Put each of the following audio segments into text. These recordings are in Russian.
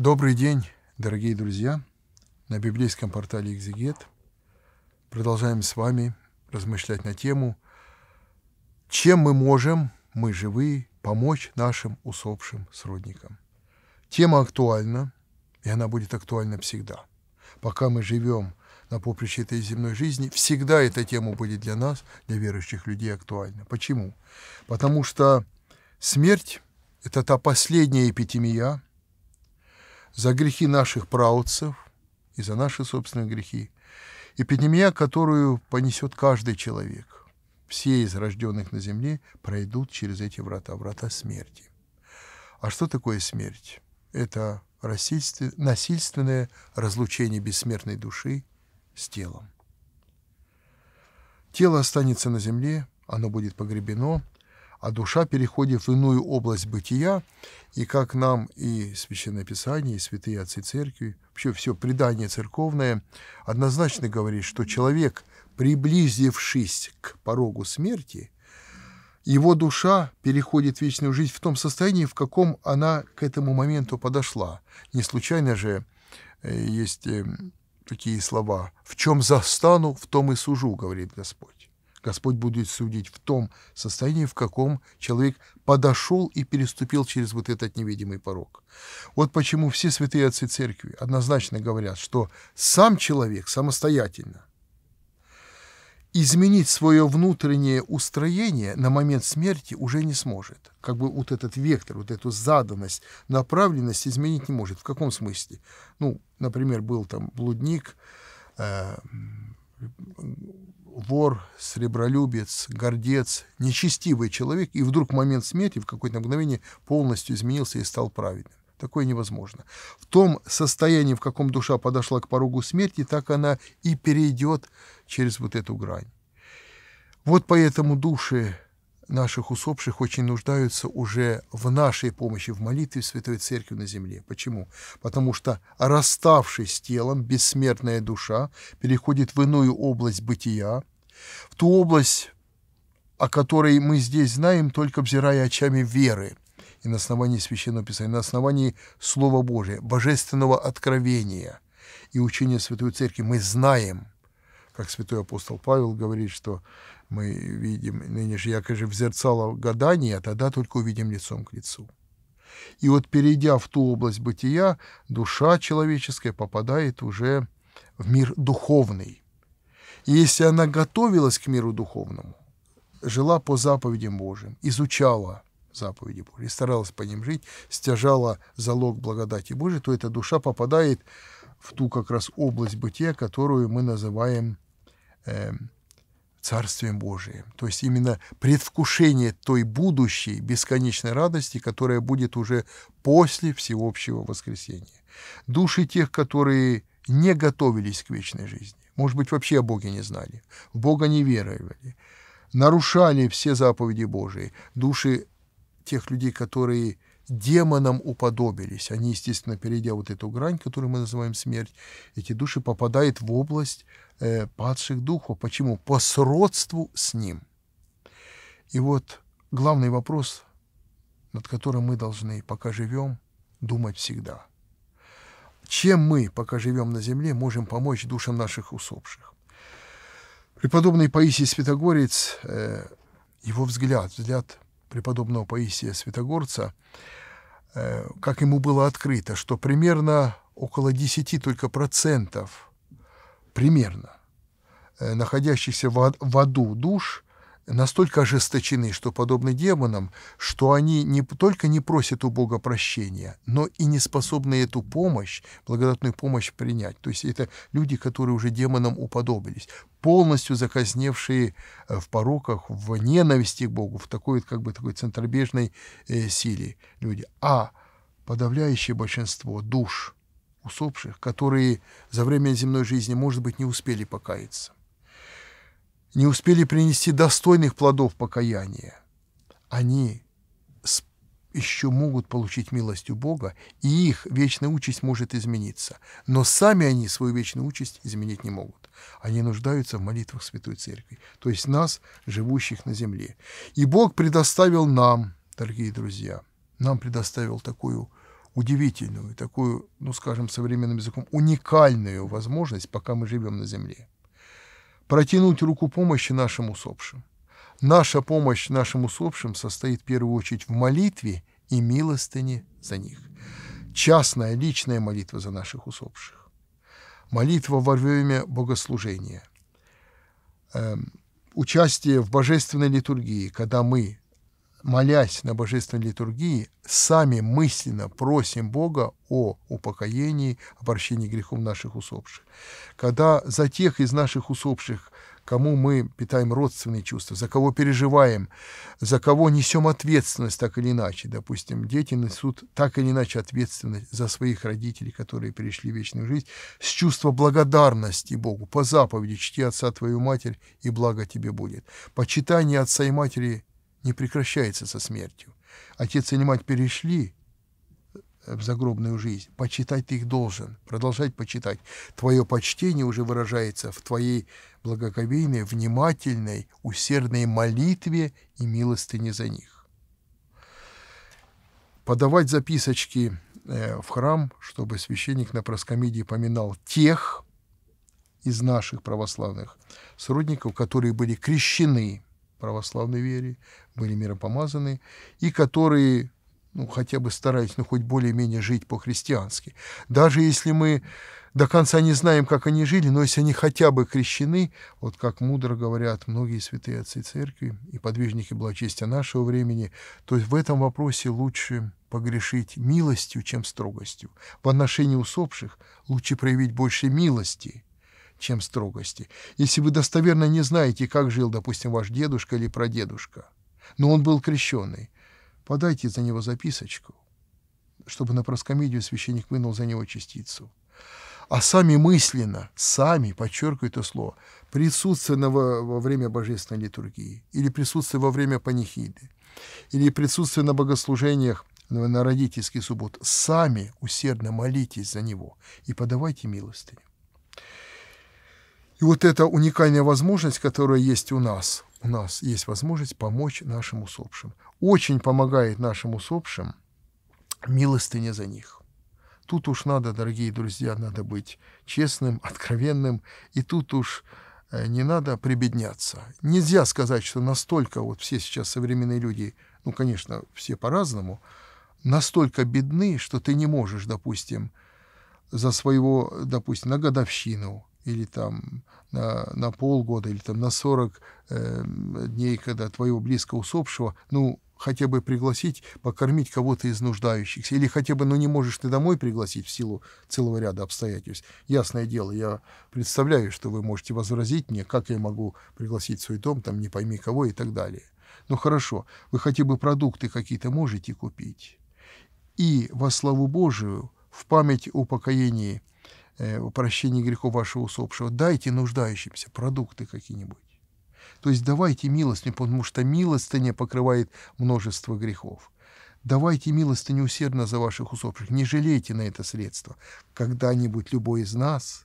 Добрый день, дорогие друзья! На библейском портале «Экзегет» продолжаем с вами размышлять на тему «Чем мы можем, мы живые, помочь нашим усопшим сродникам?» Тема актуальна, и она будет актуальна всегда. Пока мы живем на поприще этой земной жизни, всегда эта тема будет для нас, для верующих людей, актуальна. Почему? Потому что смерть – это та последняя эпитемия – за грехи наших праотцев и за наши собственные грехи. Эпидемия, которую понесет каждый человек. Все из рожденных на земле пройдут через эти врата, врата смерти. А что такое смерть? Это насильственное разлучение бессмертной души с телом. Тело останется на земле, оно будет погребено, а душа, переходит в иную область бытия, и как нам и Священное Писание, и святые отцы церкви, вообще все предание церковное однозначно говорит, что человек, приблизившись к порогу смерти, его душа переходит в вечную жизнь в том состоянии, в каком она к этому моменту подошла. Не случайно же э, есть эм, такие слова «В чем застану, в том и сужу», говорит Господь. Господь будет судить в том состоянии, в каком человек подошел и переступил через вот этот невидимый порог. Вот почему все святые отцы церкви однозначно говорят, что сам человек самостоятельно изменить свое внутреннее устроение на момент смерти уже не сможет. Как бы вот этот вектор, вот эту заданность, направленность изменить не может. В каком смысле? Ну, например, был там блудник, э, вор, сребролюбец, гордец, нечестивый человек, и вдруг в момент смерти в какое-то мгновение полностью изменился и стал праведным. Такое невозможно. В том состоянии, в каком душа подошла к порогу смерти, так она и перейдет через вот эту грань. Вот поэтому души наших усопших очень нуждаются уже в нашей помощи, в молитве Святой Церкви на земле. Почему? Потому что, расставшись с телом, бессмертная душа переходит в иную область бытия, в ту область, о которой мы здесь знаем, только взирая очами веры и на основании Священного Писания, на основании Слова Божия, божественного откровения и учения Святой Церкви. Мы знаем, как святой апостол Павел говорит, что мы видим ныне же якоже в зерцало гадания, а тогда только увидим лицом к лицу. И вот перейдя в ту область бытия, душа человеческая попадает уже в мир духовный, и если она готовилась к миру духовному, жила по заповедям Божьим, изучала заповеди Божьи, старалась по ним жить, стяжала залог благодати Божьей, то эта душа попадает в ту как раз область бытия, которую мы называем э, Царствием Божиим. То есть именно предвкушение той будущей бесконечной радости, которая будет уже после всеобщего воскресения. Души тех, которые не готовились к вечной жизни, может быть, вообще о Боге не знали, в Бога не веровали. Нарушали все заповеди Божии. Души тех людей, которые демонам уподобились. Они, естественно, перейдя вот эту грань, которую мы называем смерть, эти души попадают в область э, падших духов. Почему? По сродству с ним. И вот главный вопрос, над которым мы должны, пока живем, думать всегда – чем мы, пока живем на земле, можем помочь душам наших усопших. Преподобный Паисий Святогорец, э, его взгляд, взгляд преподобного Паисия Святогорца, э, как ему было открыто, что примерно около 10 только процентов, примерно, э, находящихся в, в аду душ – настолько ожесточены, что подобны демонам, что они не только не просят у Бога прощения, но и не способны эту помощь, благодатную помощь принять. То есть это люди, которые уже демонам уподобились, полностью заказневшие э, в пороках, в ненависти к Богу, в такой вот как бы такой центробежной э, силе люди. А подавляющее большинство душ усопших, которые за время земной жизни, может быть, не успели покаяться не успели принести достойных плодов покаяния, они еще могут получить милость у Бога, и их вечная участь может измениться. Но сами они свою вечную участь изменить не могут. Они нуждаются в молитвах Святой Церкви, то есть нас, живущих на земле. И Бог предоставил нам, дорогие друзья, нам предоставил такую удивительную, такую, ну скажем современным языком, уникальную возможность, пока мы живем на земле протянуть руку помощи нашим усопшим. Наша помощь нашим усопшим состоит в первую очередь в молитве и милостыне за них. Частная, личная молитва за наших усопших. Молитва во время богослужения. Эм, участие в божественной литургии, когда мы молясь на божественной литургии, сами мысленно просим Бога о упокоении, обращении грехом наших усопших. Когда за тех из наших усопших, кому мы питаем родственные чувства, за кого переживаем, за кого несем ответственность так или иначе. Допустим, дети несут так или иначе ответственность за своих родителей, которые перешли в вечную жизнь, с чувства благодарности Богу. По заповеди «Чти отца твою матерь, и благо тебе будет». Почитание отца и матери не прекращается со смертью. Отец или мать перешли э, в загробную жизнь, почитать ты их должен, продолжать почитать. Твое почтение уже выражается в твоей благоговейной, внимательной, усердной молитве и милостыне за них. Подавать записочки э, в храм, чтобы священник на проскомидии поминал тех из наших православных сродников, которые были крещены православной вере, были миропомазаны, и которые, ну, хотя бы старались, ну, хоть более-менее жить по-христиански. Даже если мы до конца не знаем, как они жили, но если они хотя бы крещены, вот как мудро говорят многие святые отцы церкви и подвижники благочестия нашего времени, то есть в этом вопросе лучше погрешить милостью, чем строгостью. В отношении усопших лучше проявить больше милости – чем строгости. Если вы достоверно не знаете, как жил, допустим, ваш дедушка или прадедушка, но он был крещенный, подайте за него записочку, чтобы на проскомедию священник вынул за него частицу. А сами мысленно, сами, подчеркиваю это слово, присутствие во, во время божественной литургии, или присутствие во время панихиды, или присутствие на богослужениях на родительский суббот, сами усердно молитесь за него и подавайте милостыню. И вот эта уникальная возможность, которая есть у нас, у нас есть возможность помочь нашим усопшим. Очень помогает нашим усопшим милостыня за них. Тут уж надо, дорогие друзья, надо быть честным, откровенным, и тут уж э, не надо прибедняться. Нельзя сказать, что настолько вот все сейчас современные люди, ну, конечно, все по-разному, настолько бедны, что ты не можешь, допустим, за своего, допустим, на годовщину – или там на, на полгода, или там на 40 э, дней, когда твоего близко усопшего, ну, хотя бы пригласить, покормить кого-то из нуждающихся, или хотя бы, ну, не можешь ты домой пригласить в силу целого ряда обстоятельств. Ясное дело, я представляю, что вы можете возразить мне, как я могу пригласить в свой дом, там, не пойми кого и так далее. Ну, хорошо, вы хотя бы продукты какие-то можете купить. И во славу Божию, в память о покоении о э, прощении грехов вашего усопшего, дайте нуждающимся продукты какие-нибудь. То есть давайте милостыню, потому что милостыня покрывает множество грехов. Давайте милостыню усердно за ваших усопших, не жалейте на это средство. Когда-нибудь любой из нас,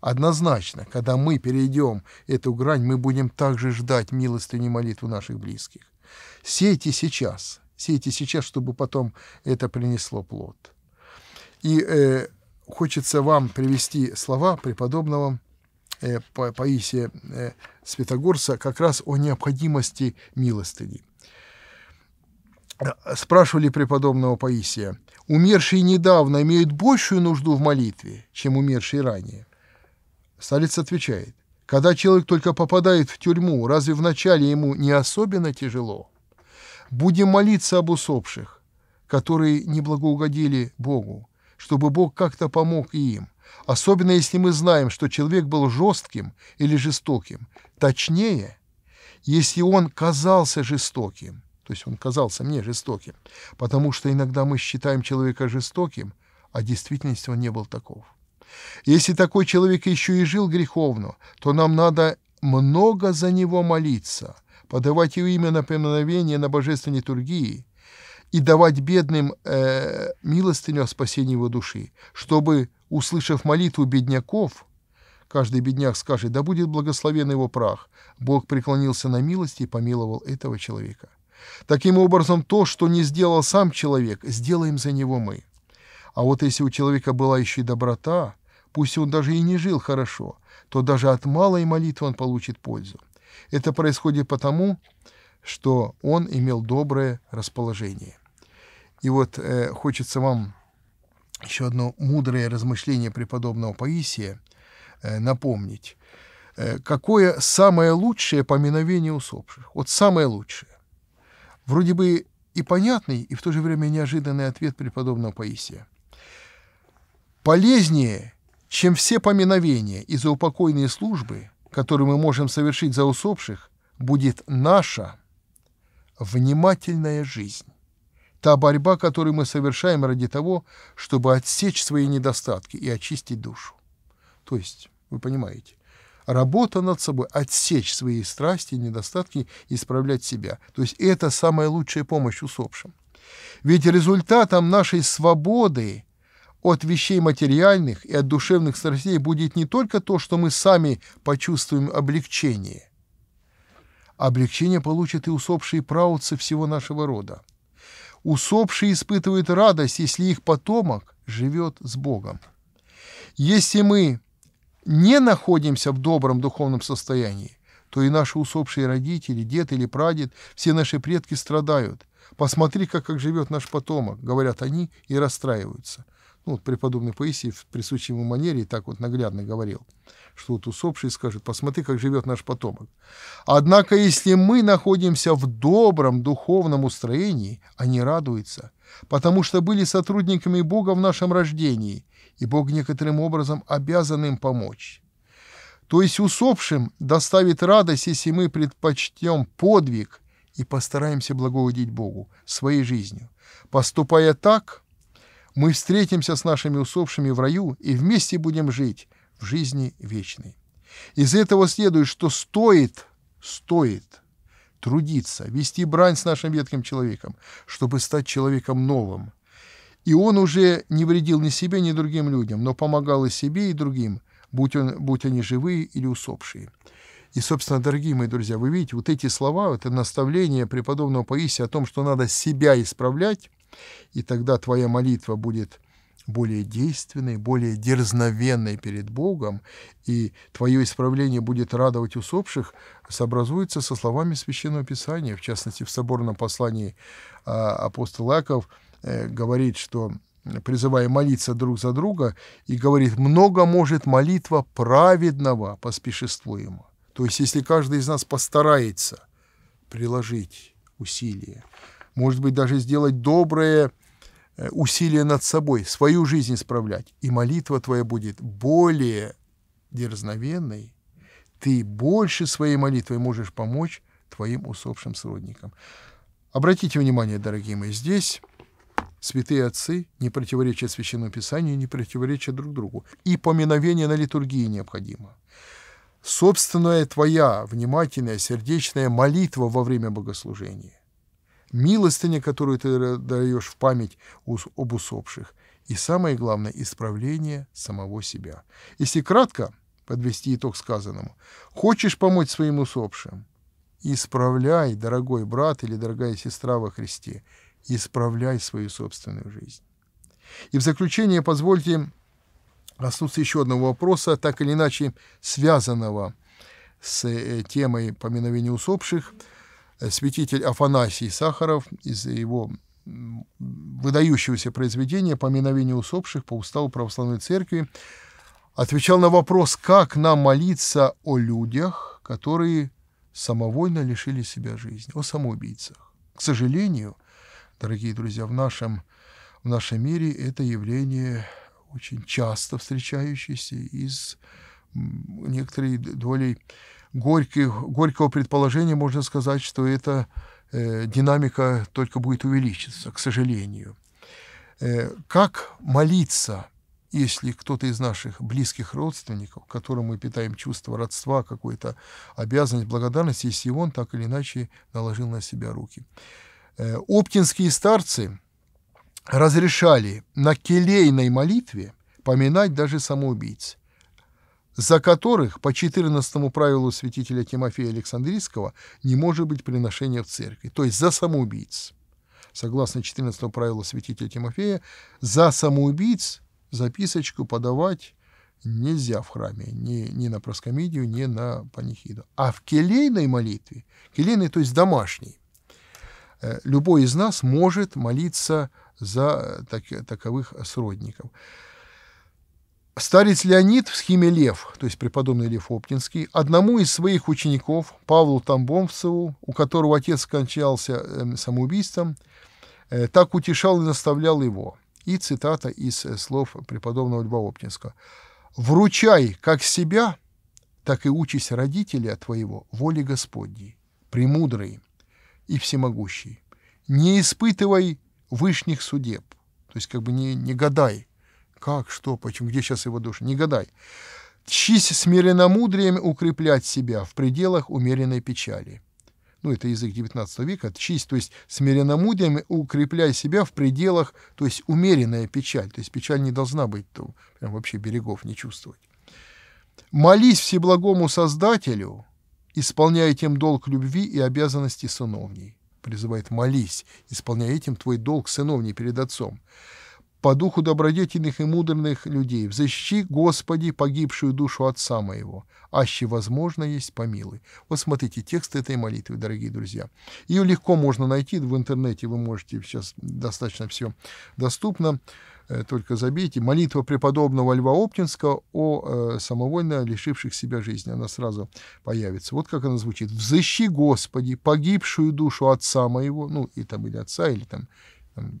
однозначно, когда мы перейдем эту грань, мы будем также ждать милостыни молитву наших близких. Сейте сейчас, сейте сейчас, чтобы потом это принесло плод. И э, хочется вам привести слова преподобного э, Паисия э, Святогорца как раз о необходимости милостыни. Э, спрашивали преподобного Паисия, умершие недавно имеют большую нужду в молитве, чем умершие ранее. Старец отвечает, когда человек только попадает в тюрьму, разве вначале ему не особенно тяжело? Будем молиться об усопших, которые не благоугодили Богу, чтобы Бог как-то помог и им, особенно если мы знаем, что человек был жестким или жестоким. Точнее, если он казался жестоким, то есть он казался мне жестоким, потому что иногда мы считаем человека жестоким, а в действительности он не был таков. Если такой человек еще и жил греховно, то нам надо много за него молиться, подавать его имя на поминовение на божественной Тургии и давать бедным э, милостыню о спасении его души, чтобы, услышав молитву бедняков, каждый бедняк скажет, да будет благословен его прах. Бог преклонился на милость и помиловал этого человека. Таким образом, то, что не сделал сам человек, сделаем за него мы. А вот если у человека была еще и доброта, пусть он даже и не жил хорошо, то даже от малой молитвы он получит пользу. Это происходит потому, что он имел доброе расположение. И вот э, хочется вам еще одно мудрое размышление преподобного Паисия э, напомнить. Э, какое самое лучшее поминовение усопших? Вот самое лучшее. Вроде бы и понятный, и в то же время неожиданный ответ преподобного Паисия. Полезнее, чем все поминовения и заупокойные службы, которые мы можем совершить за усопших, будет наша внимательная жизнь та борьба, которую мы совершаем ради того, чтобы отсечь свои недостатки и очистить душу. То есть, вы понимаете, работа над собой, отсечь свои страсти и недостатки, исправлять себя. То есть это самая лучшая помощь усопшим. Ведь результатом нашей свободы от вещей материальных и от душевных страстей будет не только то, что мы сами почувствуем облегчение. Облегчение получат и усопшие правоцы всего нашего рода. Усопшие испытывают радость, если их потомок живет с Богом. Если мы не находимся в добром духовном состоянии, то и наши усопшие родители, дед или прадед, все наши предки страдают. Посмотри, как, как живет наш потомок, говорят они и расстраиваются. Ну, вот преподобный Паисий в присущей ему манере и так вот наглядно говорил, что вот усопший скажет, посмотри, как живет наш потомок. Однако, если мы находимся в добром духовном устроении, они а радуются, потому что были сотрудниками Бога в нашем рождении, и Бог некоторым образом обязан им помочь. То есть усопшим доставит радость, если мы предпочтем подвиг и постараемся благоудить Богу своей жизнью. Поступая так, мы встретимся с нашими усопшими в раю и вместе будем жить в жизни вечной. Из этого следует, что стоит, стоит трудиться, вести брань с нашим ветхим человеком, чтобы стать человеком новым. И он уже не вредил ни себе, ни другим людям, но помогал и себе, и другим, будь, он, будь они живые или усопшие. И, собственно, дорогие мои друзья, вы видите, вот эти слова, это наставление преподобного Паисия о том, что надо себя исправлять – и тогда твоя молитва будет более действенной, более дерзновенной перед Богом, и твое исправление будет радовать усопших, сообразуется со словами Священного Писания. В частности, в соборном послании а, апостол Аков э, говорит, что призывая молиться друг за друга, и говорит, много может молитва праведного поспешеству То есть, если каждый из нас постарается приложить усилия может быть, даже сделать доброе э, усилие над собой, свою жизнь исправлять. И молитва твоя будет более дерзновенной. Ты больше своей молитвой можешь помочь твоим усопшим сродникам. Обратите внимание, дорогие мои, здесь святые отцы не противоречат Священному Писанию, не противоречат друг другу. И поминовение на литургии необходимо. Собственная твоя внимательная, сердечная молитва во время богослужения милостыня, которую ты даешь в память об усопших, и самое главное – исправление самого себя. Если кратко подвести итог сказанному, хочешь помочь своим усопшим – исправляй, дорогой брат или дорогая сестра во Христе, исправляй свою собственную жизнь. И в заключение позвольте коснуться еще одного вопроса, так или иначе связанного с э, темой поминовения усопших – святитель Афанасий Сахаров из его выдающегося произведения «Поминовение усопших» по уставу Православной Церкви отвечал на вопрос, как нам молиться о людях, которые самовольно лишили себя жизни, о самоубийцах. К сожалению, дорогие друзья, в нашем, в нашем мире это явление очень часто встречающееся из с некоторой долей горьких, горького предположения можно сказать, что эта э, динамика только будет увеличиться, к сожалению. Э, как молиться, если кто-то из наших близких родственников, которым мы питаем чувство родства, какую-то обязанность, благодарность, если он так или иначе наложил на себя руки? Э, оптинские старцы разрешали на келейной молитве поминать даже самоубийц за которых по 14 правилу святителя Тимофея Александрийского не может быть приношения в церкви, то есть за самоубийц. Согласно 14 правилу святителя Тимофея, за самоубийц записочку подавать нельзя в храме, ни, ни на проскомидию, ни на панихиду. А в келейной молитве, келейной, то есть домашней, э, любой из нас может молиться за так, таковых сродников. Старец Леонид в схеме Лев, то есть преподобный Лев Оптинский, одному из своих учеников, Павлу Тамбомцеву, у которого отец скончался эм, самоубийством, э, так утешал и наставлял его. И цитата из э, слов преподобного Льва Оптинского. «Вручай как себя, так и учись родителя твоего воли Господней, премудрый и всемогущий. Не испытывай вышних судеб». То есть как бы не, не гадай – как, что, почему, где сейчас его душа? Не гадай. Чись смиренномудрием укреплять себя в пределах умеренной печали. Ну, это язык 19 века. Чись, то есть смиренномудрием укрепляй себя в пределах, то есть умеренная печаль. То есть печаль не должна быть, то прям вообще берегов не чувствовать. Молись Всеблагому Создателю, исполняя тем долг любви и обязанности сыновней. Призывает молись, исполняя этим твой долг сыновней перед отцом по духу добродетельных и мудрых людей, взыщи, Господи, погибшую душу отца моего, аще возможно есть помилуй». Вот смотрите текст этой молитвы, дорогие друзья. Ее легко можно найти в интернете, вы можете, сейчас достаточно все доступно, э, только забейте. Молитва преподобного Льва Оптинского о э, самовольно лишивших себя жизни. Она сразу появится. Вот как она звучит. «Взыщи, Господи, погибшую душу отца моего», ну, и там, или отца, или там, там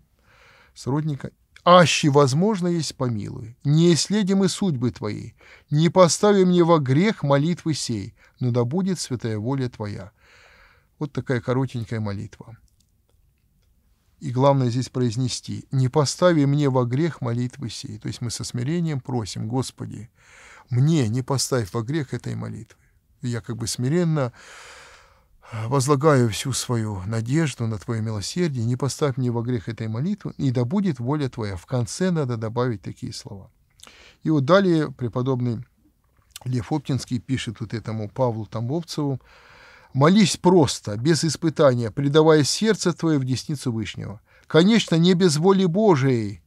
сродника, Аще, возможно, есть помилуй, не исследим и судьбы Твои, не поставим мне во грех молитвы сей, но да будет святая воля Твоя». Вот такая коротенькая молитва. И главное здесь произнести «Не постави мне во грех молитвы сей». То есть мы со смирением просим «Господи, мне не поставь во грех этой молитвы». Я как бы смиренно возлагаю всю свою надежду на Твое милосердие, не поставь мне во грех этой молитвы, и да будет воля Твоя». В конце надо добавить такие слова. И вот далее преподобный Лев Оптинский пишет вот этому Павлу Тамбовцеву, «Молись просто, без испытания, предавая сердце Твое в десницу Вышнего. Конечно, не без воли Божией,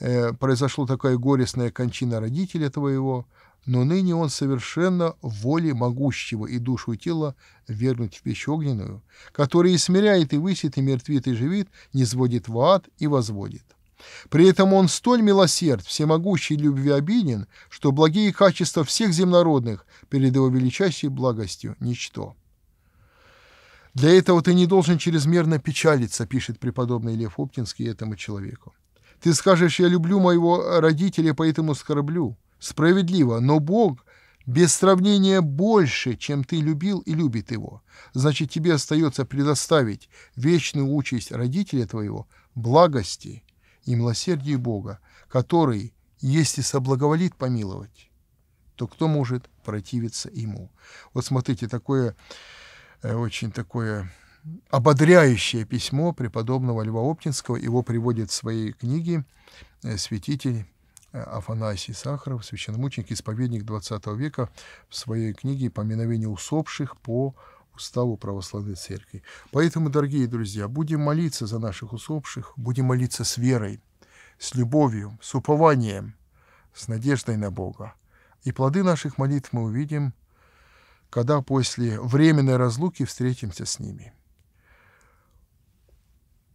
э, произошло такое горестная кончина родителя твоего, но ныне он совершенно воле могущего и душу и тело вернуть в печь огненную, которая и смиряет, и высит, и мертвит, и живит, не сводит в ад и возводит. При этом он столь милосерд, всемогущий и любвеобиден, что благие качества всех земнородных перед его величайшей благостью – ничто. «Для этого ты не должен чрезмерно печалиться», – пишет преподобный Лев Оптинский этому человеку. «Ты скажешь, я люблю моего родителя, поэтому скорблю справедливо, но Бог без сравнения больше, чем ты любил и любит его. Значит, тебе остается предоставить вечную участь родителя твоего благости и милосердию Бога, который, если соблаговолит помиловать, то кто может противиться ему? Вот смотрите, такое э, очень такое ободряющее письмо преподобного Льва Оптинского. Его приводит в своей книге э, святитель Афанасий Сахаров, священномученик, исповедник XX века, в своей книге «Поминовение усопших по уставу Православной Церкви». Поэтому, дорогие друзья, будем молиться за наших усопших, будем молиться с верой, с любовью, с упованием, с надеждой на Бога. И плоды наших молитв мы увидим, когда после временной разлуки встретимся с ними.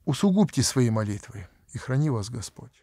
Усугубьте свои молитвы, и храни вас Господь.